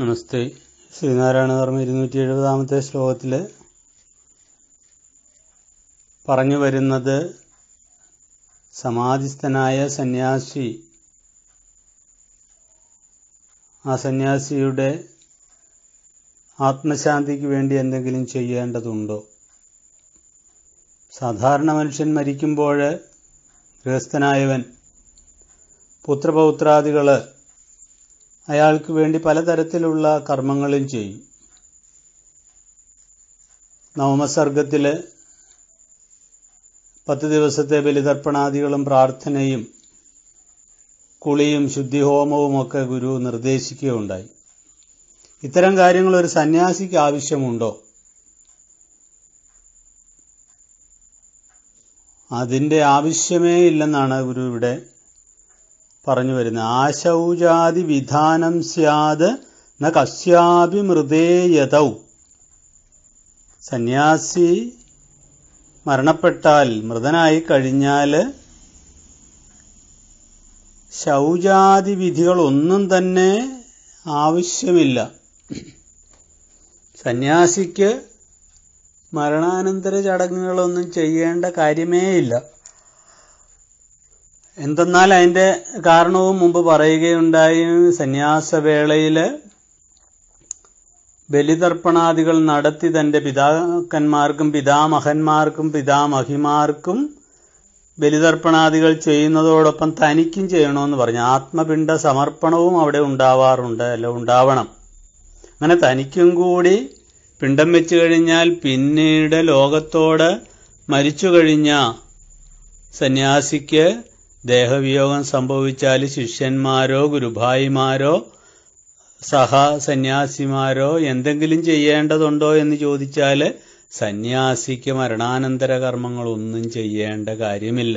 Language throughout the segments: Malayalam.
നമസ്തേ ശ്രീനാരായണ ധർമ്മ ഇരുന്നൂറ്റി എഴുപതാമത്തെ ശ്ലോകത്തിൽ പറഞ്ഞു വരുന്നത് സമാധിസ്ഥനായ സന്യാസി ആ സന്യാസിയുടെ ആത്മശാന്തിക്ക് വേണ്ടി എന്തെങ്കിലും ചെയ്യേണ്ടതുണ്ടോ സാധാരണ മനുഷ്യൻ മരിക്കുമ്പോൾ ഗൃഹസ്ഥനായവൻ പുത്രപൗത്രാദികൾ അയാൾക്ക് വേണ്ടി പലതരത്തിലുള്ള കർമ്മങ്ങളും ചെയ്യും നവമസർഗത്തിലെ പത്ത് ദിവസത്തെ ബലിതർപ്പണാദികളും പ്രാർത്ഥനയും കുളിയും ഒക്കെ ഗുരു നിർദ്ദേശിക്കുകയുണ്ടായി ഇത്തരം കാര്യങ്ങൾ ഒരു സന്യാസിക്ക് ആവശ്യമുണ്ടോ അതിൻ്റെ ആവശ്യമേ ഇല്ലെന്നാണ് ഗുരു ഇവിടെ പറഞ്ഞു വരുന്നത് ആശൗചാതി വിധാനം സ്യാത് ന കസ്യാപി മൃതേയതൗ സന്യാസി മരണപ്പെട്ടാൽ മൃതനായി കഴിഞ്ഞാൽ ശൗചാതി വിധികളൊന്നും തന്നെ ആവശ്യമില്ല സന്യാസിക്ക് മരണാനന്തര ചടങ്ങുകളൊന്നും ചെയ്യേണ്ട കാര്യമേയില്ല എന്തെന്നാൽ അതിൻ്റെ കാരണവും മുമ്പ് പറയുകയുണ്ടായി സന്യാസവേളയില് ബലിതർപ്പണാദികൾ നടത്തി തൻ്റെ പിതാക്കന്മാർക്കും പിതാമഹന്മാർക്കും പിതാമഹിമാർക്കും ബലിതർപ്പണാദികൾ ചെയ്യുന്നതോടൊപ്പം തനിക്കും ചെയ്യണമെന്ന് പറഞ്ഞു ആത്മപിണ്ഡ സമർപ്പണവും അവിടെ ഉണ്ടാവാറുണ്ട് അല്ല ഉണ്ടാവണം അങ്ങനെ തനിക്കും കൂടി പിണ്ടം വെച്ചു കഴിഞ്ഞാൽ പിന്നീട് ലോകത്തോട് മരിച്ചു കഴിഞ്ഞ സന്യാസിക്ക് ദേഹവിയോഗം സംഭവിച്ചാൽ ശിഷ്യന്മാരോ ഗുരുഭായിമാരോ സഹ സന്യാസിമാരോ എന്തെങ്കിലും ചെയ്യേണ്ടതുണ്ടോ എന്ന് ചോദിച്ചാൽ സന്യാസിക്ക് മരണാനന്തര കർമ്മങ്ങളൊന്നും ചെയ്യേണ്ട കാര്യമില്ല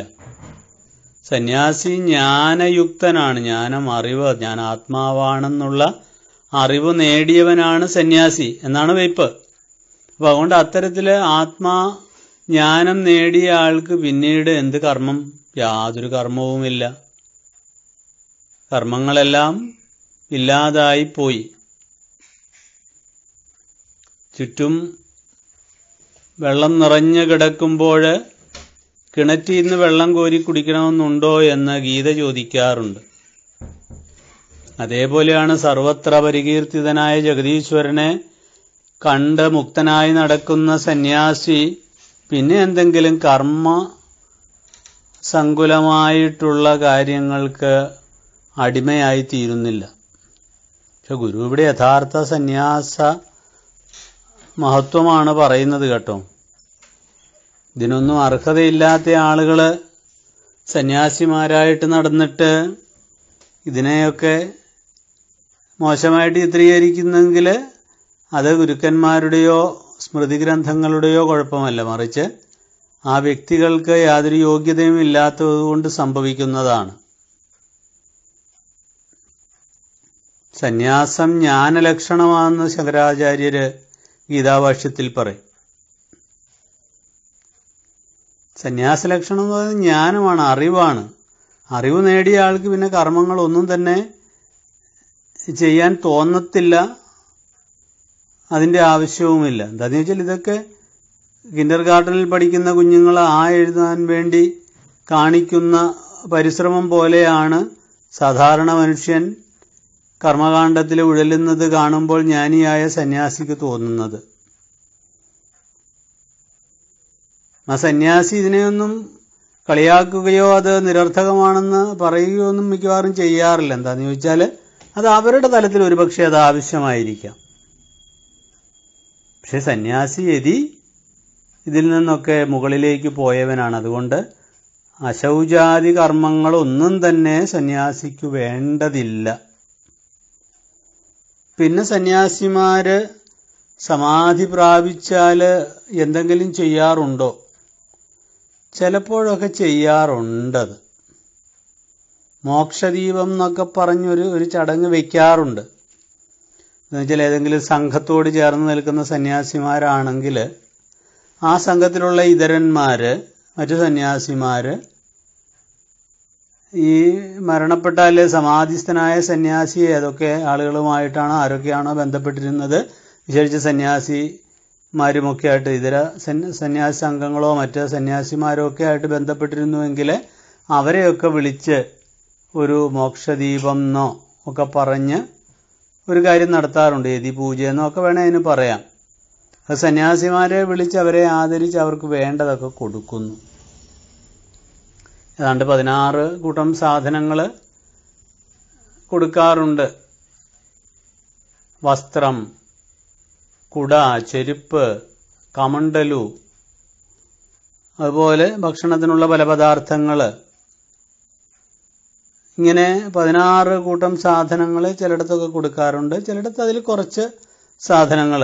സന്യാസി ജ്ഞാനയുക്തനാണ് ജ്ഞാനം അറിവ് ഞാൻ ആത്മാവാണെന്നുള്ള അറിവ് നേടിയവനാണ് സന്യാസി എന്നാണ് വയ്പ് അപ്പൊ അതുകൊണ്ട് അത്തരത്തില് ആത്മാ ജ്ഞാനം നേടിയ ആൾക്ക് പിന്നീട് എന്ത് കർമ്മം യാതൊരു കർമ്മവുമില്ല കർമ്മങ്ങളെല്ലാം ഇല്ലാതായിപ്പോയി ചുറ്റും വെള്ളം നിറഞ്ഞു കിടക്കുമ്പോൾ കിണറ്റിൽ നിന്ന് വെള്ളം കോരി കുടിക്കണമെന്നുണ്ടോ എന്ന് ഗീത ചോദിക്കാറുണ്ട് അതേപോലെയാണ് സർവത്ര പരികീർത്തിതനായ ജഗദീശ്വരനെ കണ്ട് മുക്തനായി നടക്കുന്ന സന്യാസി പിന്നെ എന്തെങ്കിലും കർമ്മ സങ്കുലമായിട്ടുള്ള കാര്യങ്ങൾക്ക് അടിമയായി തീരുന്നില്ല പക്ഷെ ഗുരു ഇവിടെ യഥാർത്ഥ സന്യാസ മഹത്വമാണ് പറയുന്നത് കേട്ടോ ഇതിനൊന്നും അർഹതയില്ലാത്ത ആളുകൾ സന്യാസിമാരായിട്ട് നടന്നിട്ട് ഇതിനെയൊക്കെ മോശമായിട്ട് ചിത്രീകരിക്കുന്നെങ്കിൽ അത് ഗുരുക്കന്മാരുടെയോ സ്മൃതി ഗ്രന്ഥങ്ങളുടെയോ കുഴപ്പമല്ല മറിച്ച് ആ വ്യക്തികൾക്ക് യാതൊരു യോഗ്യതയും ഇല്ലാത്തതുകൊണ്ട് സംഭവിക്കുന്നതാണ് സന്യാസം ജ്ഞാനലക്ഷണമാണെന്ന് ശങ്കരാചാര്യര് ഗീതാഭാഷ്യത്തിൽ പറയും സന്യാസ ലക്ഷണം എന്ന് പറയുന്നത് ജ്ഞാനമാണ് അറിവാണ് അറിവ് നേടിയ ആൾക്ക് പിന്നെ കർമ്മങ്ങളൊന്നും തന്നെ ചെയ്യാൻ തോന്നത്തില്ല അതിൻ്റെ ആവശ്യവുമില്ല എന്താണെന്ന് വെച്ചാൽ ഇതൊക്കെ കിൻഡർ ഗാർഡനിൽ പഠിക്കുന്ന കുഞ്ഞുങ്ങൾ ആ എഴുതാൻ വേണ്ടി കാണിക്കുന്ന പരിശ്രമം പോലെയാണ് സാധാരണ മനുഷ്യൻ കർമ്മകാണ്ഡത്തിൽ ഉഴലുന്നത് കാണുമ്പോൾ ജ്ഞാനിയായ സന്യാസിക്ക് തോന്നുന്നത് ആ സന്യാസി ഇതിനെയൊന്നും കളിയാക്കുകയോ അത് നിരർത്ഥകമാണെന്ന് പറയുകയോ ഒന്നും മിക്കവാറും ചെയ്യാറില്ല എന്താന്ന് ചോദിച്ചാൽ അത് അവരുടെ തലത്തിൽ ഒരുപക്ഷെ അത് ആവശ്യമായിരിക്കാം പക്ഷെ സന്യാസി എതി ഇതിൽ നിന്നൊക്കെ മുകളിലേക്ക് പോയവനാണ് അതുകൊണ്ട് അശൗചാദി കർമ്മങ്ങളൊന്നും തന്നെ സന്യാസിക്ക് വേണ്ടതില്ല പിന്നെ സന്യാസിമാർ സമാധി പ്രാപിച്ചാൽ എന്തെങ്കിലും ചെയ്യാറുണ്ടോ ചിലപ്പോഴൊക്കെ ചെയ്യാറുണ്ടത് മോക്ഷദീപം എന്നൊക്കെ പറഞ്ഞൊരു ഒരു ചടങ്ങ് വയ്ക്കാറുണ്ട് എന്നുവെച്ചാൽ ഏതെങ്കിലും സംഘത്തോട് ചേർന്ന് നിൽക്കുന്ന സന്യാസിമാരാണെങ്കിൽ ആ സംഘത്തിലുള്ള ഇതരന്മാര് മറ്റു സന്യാസിമാര് ഈ മരണപ്പെട്ടാൽ സമാധിസ്ഥനായ സന്യാസി ഏതൊക്കെ ആളുകളുമായിട്ടാണ് ആരൊക്കെയാണോ ബന്ധപ്പെട്ടിരുന്നത് വിശേഷിച്ച് സന്യാസിമാരുമൊക്കെ ആയിട്ട് ഇതര സന്യാസി സംഘങ്ങളോ മറ്റ് സന്യാസിമാരോ ഒക്കെ ആയിട്ട് ബന്ധപ്പെട്ടിരുന്നുവെങ്കിൽ അവരെയൊക്കെ വിളിച്ച് ഒരു മോക്ഷദീപം എന്നോ ഒക്കെ പറഞ്ഞ് ഒരു കാര്യം നടത്താറുണ്ട് യതി പൂജയെന്നോ ഒക്കെ വേണേ അതിന് പറയാം സന്യാസിമാരെ വിളിച്ച് അവരെ ആദരിച്ച് അവർക്ക് വേണ്ടതൊക്കെ കൊടുക്കുന്നു ഏതാണ്ട് പതിനാറ് കൂട്ടം സാധനങ്ങൾ കൊടുക്കാറുണ്ട് വസ്ത്രം കുട ചെരുപ്പ് കമണ്ടലു അതുപോലെ ഭക്ഷണത്തിനുള്ള പല പദാർത്ഥങ്ങൾ ഇങ്ങനെ പതിനാറ് കൂട്ടം സാധനങ്ങൾ ചിലയിടത്തൊക്കെ കൊടുക്കാറുണ്ട് ചിലയിടത്ത് അതിൽ കുറച്ച് സാധനങ്ങൾ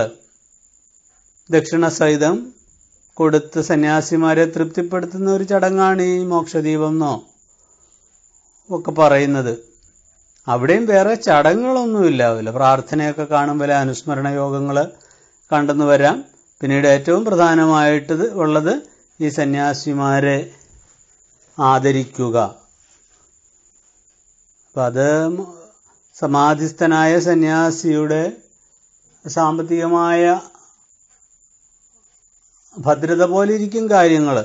ദക്ഷിണ സഹിതം കൊടുത്ത് സന്യാസിമാരെ തൃപ്തിപ്പെടുത്തുന്ന ഒരു ചടങ്ങാണ് ഈ മോക്ഷദീപം എന്നോ ഒക്കെ പറയുന്നത് അവിടെയും വേറെ ചടങ്ങുകളൊന്നും ഇല്ലാവില്ല പ്രാർത്ഥനയൊക്കെ കാണുമ്പോൾ അനുസ്മരണ യോഗങ്ങൾ കണ്ടെന്ന് വരാം പിന്നീട് ഏറ്റവും പ്രധാനമായിട്ട് ഉള്ളത് ഈ സന്യാസിമാരെ ആദരിക്കുക അപ്പം അത് സമാധിസ്ഥനായ സന്യാസിയുടെ സാമ്പത്തികമായ ഭദ്രത പോലെ ഇരിക്കും കാര്യങ്ങൾ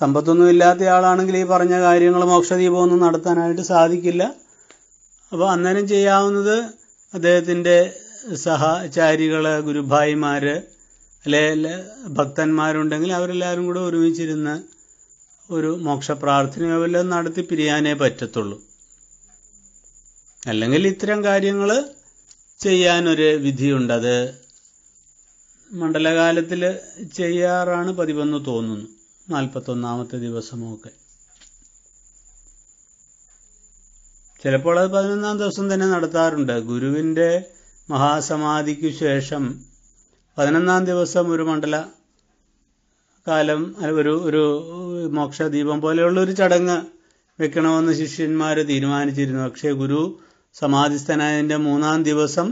സമ്പത്തൊന്നും ഇല്ലാത്ത ആളാണെങ്കിൽ ഈ പറഞ്ഞ കാര്യങ്ങൾ മോക്ഷദീപമൊന്നും നടത്താനായിട്ട് സാധിക്കില്ല അപ്പോൾ അന്നേരം ചെയ്യാവുന്നത് അദ്ദേഹത്തിൻ്റെ സഹചാരികൾ ഗുരുഭായിമാർ അല്ലെ ഭക്തന്മാരുണ്ടെങ്കിൽ അവരെല്ലാവരും കൂടെ ഒരുമിച്ചിരുന്ന് ഒരു മോക്ഷപ്രാർത്ഥന വല്ലതും നടത്തി പിരിയാനേ പറ്റത്തുള്ളൂ അല്ലെങ്കിൽ ഇത്തരം കാര്യങ്ങൾ ചെയ്യാനൊരു വിധിയുണ്ട് അത് മണ്ഡലകാലത്തിൽ ചെയ്യാറാണ് പതിവെന്ന് തോന്നുന്നു നാൽപ്പത്തൊന്നാമത്തെ ദിവസമൊക്കെ ചിലപ്പോൾ അത് പതിനൊന്നാം ദിവസം തന്നെ നടത്താറുണ്ട് ഗുരുവിൻ്റെ മഹാസമാധിക്ക് ശേഷം പതിനൊന്നാം ദിവസം ഒരു മണ്ഡല കാലം ഒരു ഒരു മോക്ഷദീപം പോലെയുള്ള ഒരു ചടങ്ങ് വെക്കണമെന്ന് ശിഷ്യന്മാർ തീരുമാനിച്ചിരുന്നു പക്ഷേ ഗുരു സമാധിസ്ഥനായതിൻ്റെ മൂന്നാം ദിവസം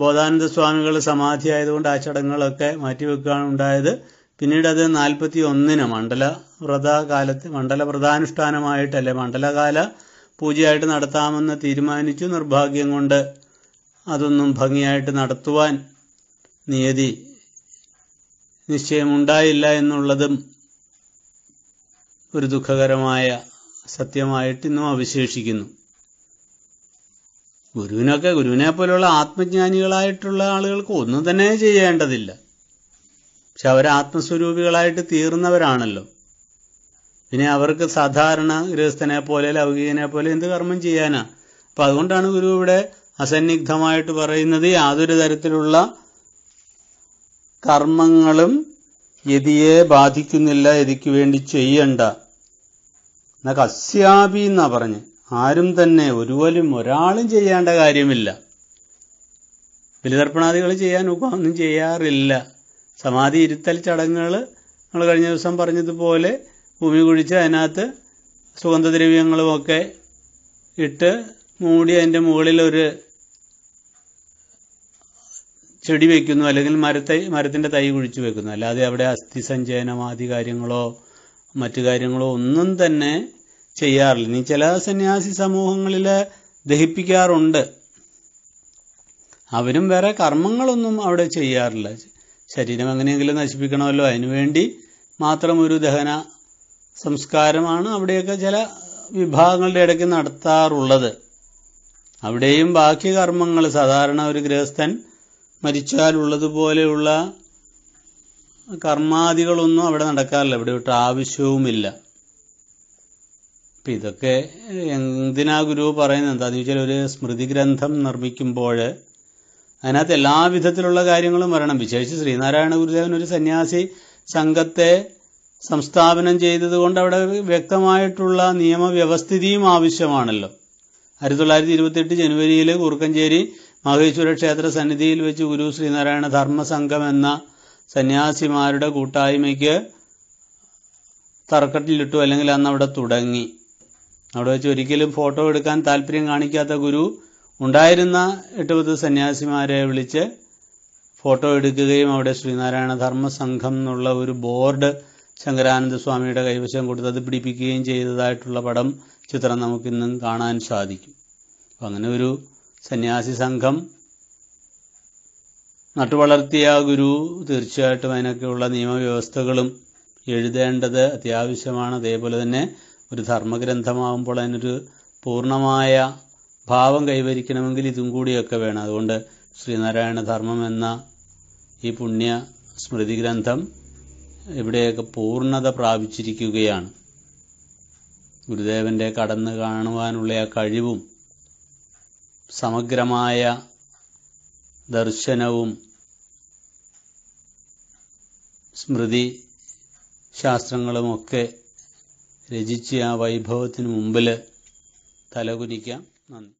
ബോധാനന്ദ സ്വാമികൾ സമാധി ആയതുകൊണ്ട് ആ ചടങ്ങുകളൊക്കെ മാറ്റിവെക്കുകയാണ് ഉണ്ടായത് പിന്നീട് അത് നാൽപ്പത്തി ഒന്നിന് മണ്ഡല വ്രതകാലത്ത് മണ്ഡല വ്രതാനുഷ്ഠാനമായിട്ടല്ലേ മണ്ഡലകാല പൂജയായിട്ട് നടത്താമെന്ന് തീരുമാനിച്ചു നിർഭാഗ്യം കൊണ്ട് അതൊന്നും ഭംഗിയായിട്ട് നടത്തുവാൻ നിയതി നിശ്ചയമുണ്ടായില്ല എന്നുള്ളതും ഒരു ദുഃഖകരമായ സത്യമായിട്ട് ഇന്നും അവശേഷിക്കുന്നു ഗുരുവിനൊക്കെ ഗുരുവിനെ പോലുള്ള ആത്മജ്ഞാനികളായിട്ടുള്ള ആളുകൾക്ക് ഒന്നും തന്നെ ചെയ്യേണ്ടതില്ല പക്ഷെ അവർ ആത്മസ്വരൂപികളായിട്ട് തീർന്നവരാണല്ലോ പിന്നെ അവർക്ക് സാധാരണ ഗൃഹസ്ഥനെ പോലെ ലൗകികനെ പോലെ എന്ത് കർമ്മം ചെയ്യാനാ അപ്പൊ അതുകൊണ്ടാണ് ഗുരു ഇവിടെ അസന്നിഗ്ധമായിട്ട് പറയുന്നത് യാതൊരു തരത്തിലുള്ള കർമ്മങ്ങളും യതിയെ ബാധിക്കുന്നില്ല യതിക്ക് വേണ്ടി ചെയ്യണ്ട എന്ന കസ്യാപി എന്നാ പറഞ്ഞ് ആരും തന്നെ ഒരുപോലും ഒരാളും ചെയ്യേണ്ട കാര്യമില്ല ബലിതർപ്പണാദികൾ ചെയ്യാൻ ഒന്നും ചെയ്യാറില്ല സമാധി ഇരുത്തൽ ചടങ്ങുകൾ നമ്മൾ കഴിഞ്ഞ ദിവസം പറഞ്ഞതുപോലെ ഭൂമി കുഴിച്ച് അതിനകത്ത് സുഗന്ധദ്രവ്യങ്ങളുമൊക്കെ ഇട്ട് മൂടി അതിൻ്റെ മുകളിൽ ഒരു ചെടി വയ്ക്കുന്നു അല്ലെങ്കിൽ മരത്തെ മരത്തിൻ്റെ തൈ കുഴിച്ചു വെക്കുന്നു അല്ലാതെ അവിടെ അസ്ഥി സഞ്ചയനമാദി കാര്യങ്ങളോ മറ്റു കാര്യങ്ങളോ ഒന്നും തന്നെ ചെയ്യാറില്ല ഇനി ചില സന്യാസി സമൂഹങ്ങളിൽ ദഹിപ്പിക്കാറുണ്ട് അവരും വേറെ കർമ്മങ്ങളൊന്നും അവിടെ ചെയ്യാറില്ല ശരീരം എങ്ങനെയെങ്കിലും നശിപ്പിക്കണമല്ലോ അതിനുവേണ്ടി മാത്രം ഒരു ദഹന സംസ്കാരമാണ് അവിടെയൊക്കെ ചില വിഭാഗങ്ങളുടെ ഇടയ്ക്ക് നടത്താറുള്ളത് അവിടെയും ബാക്കി കർമ്മങ്ങൾ സാധാരണ ഒരു ഗൃഹസ്ഥൻ മരിച്ചാലുള്ളതുപോലെയുള്ള കർമാദികളൊന്നും അവിടെ നടക്കാറില്ല ഇവിടെ വിട്ട് ആവശ്യവുമില്ല അപ്പം ഇതൊക്കെ എന്തിനാ ഗുരു പറയുന്നത് എന്താണെന്ന് വെച്ചാൽ ഒരു സ്മൃതി ഗ്രന്ഥം നിർമ്മിക്കുമ്പോൾ അതിനകത്ത് എല്ലാവിധത്തിലുള്ള കാര്യങ്ങളും വരണം വിശേഷിച്ച് ശ്രീനാരായണ ഗുരുദേവൻ ഒരു സന്യാസി സംഘത്തെ സംസ്ഥാപനം ചെയ്തതുകൊണ്ട് അവിടെ വ്യക്തമായിട്ടുള്ള നിയമവ്യവസ്ഥിതിയും ആവശ്യമാണല്ലോ ആയിരത്തി തൊള്ളായിരത്തി ഇരുപത്തെട്ട് ജനുവരിയിൽ കുറുക്കഞ്ചേരി മഹേശ്വര ക്ഷേത്ര സന്നിധിയിൽ വെച്ച് ഗുരു ശ്രീനാരായണ ധർമ്മസംഘം എന്ന സന്യാസിമാരുടെ കൂട്ടായ്മയ്ക്ക് തറക്കട്ടിലിട്ടു അല്ലെങ്കിൽ അന്ന് അവിടെ തുടങ്ങി അവിടെ വെച്ച് ഒരിക്കലും ഫോട്ടോ എടുക്കാൻ താല്പര്യം കാണിക്കാത്ത ഗുരു ഉണ്ടായിരുന്ന എട്ടുപത് സന്യാസിമാരെ വിളിച്ച് ഫോട്ടോ എടുക്കുകയും അവിടെ ശ്രീനാരായണ ധർമ്മ സംഘം എന്നുള്ള ഒരു ബോർഡ് ശങ്കരാനന്ദ സ്വാമിയുടെ കൈവശം കൊടുത്ത് അത് പിടിപ്പിക്കുകയും ചെയ്തതായിട്ടുള്ള പടം ചിത്രം നമുക്കിന്നും കാണാൻ സാധിക്കും അങ്ങനെ ഒരു സന്യാസി സംഘം നട്ടുവളർത്തിയ ഗുരു തീർച്ചയായിട്ടും അതിനൊക്കെയുള്ള നിയമവ്യവസ്ഥകളും എഴുതേണ്ടത് അത്യാവശ്യമാണ് അതേപോലെ തന്നെ ഒരു ധർമ്മഗ്രന്ഥമാവുമ്പോൾ അതിനൊരു പൂർണ്ണമായ ഭാവം കൈവരിക്കണമെങ്കിൽ ഇതും കൂടിയൊക്കെ വേണം അതുകൊണ്ട് ശ്രീനാരായണ ധർമ്മം എന്ന ഈ പുണ്യ സ്മൃതി ഗ്രന്ഥം ഇവിടെയൊക്കെ പൂർണ്ണത പ്രാപിച്ചിരിക്കുകയാണ് ഗുരുദേവന്റെ കടന്ന് കാണുവാനുള്ള ആ കഴിവും സമഗ്രമായ ദർശനവും സ്മൃതി ശാസ്ത്രങ്ങളുമൊക്കെ രചിച്ച് ആ വൈഭവത്തിന് മുമ്പിൽ തലകുനിക്കാം നന്ദി